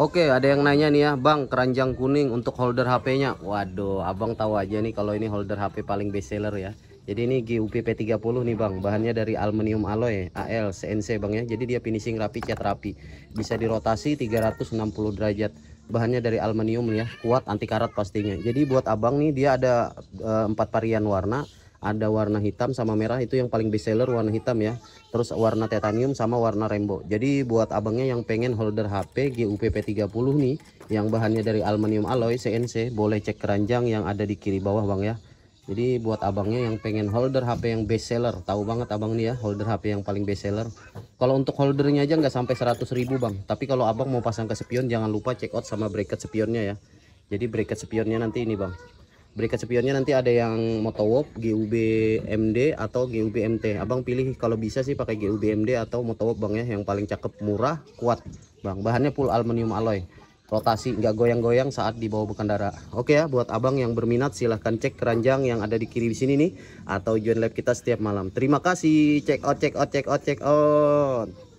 Oke, ada yang nanya nih ya, Bang, keranjang kuning untuk holder HP-nya. Waduh, Abang tahu aja nih kalau ini holder HP paling best seller ya. Jadi ini GUP P30 nih, Bang. Bahannya dari aluminium alloy AL CNC, Bang ya. Jadi dia finishing rapi, cat rapi. Bisa dirotasi 360 derajat. Bahannya dari aluminium ya, kuat anti karat pastinya. Jadi buat Abang nih dia ada eh, empat varian warna ada warna hitam sama merah itu yang paling best seller warna hitam ya terus warna titanium sama warna rainbow jadi buat abangnya yang pengen holder HP GUPP30 nih yang bahannya dari aluminium alloy CNC boleh cek keranjang yang ada di kiri bawah bang ya jadi buat abangnya yang pengen holder HP yang best seller tahu banget abang nih ya holder HP yang paling best seller kalau untuk holdernya aja nggak sampai 100 ribu bang tapi kalau abang mau pasang ke spion jangan lupa check out sama bracket spionnya ya jadi bracket spionnya nanti ini bang Berikut spionnya nanti ada yang Motowok, GUB MD atau GUB MT. Abang pilih kalau bisa sih pakai GUB MD atau Motowok bang ya, yang paling cakep, murah, kuat bang. Bahannya full aluminium alloy. Rotasi nggak goyang-goyang saat dibawa berkendara. Oke ya, buat abang yang berminat silahkan cek keranjang yang ada di kiri di sini nih atau join lab kita setiap malam. Terima kasih, cek out, cek out, cek out, cek out.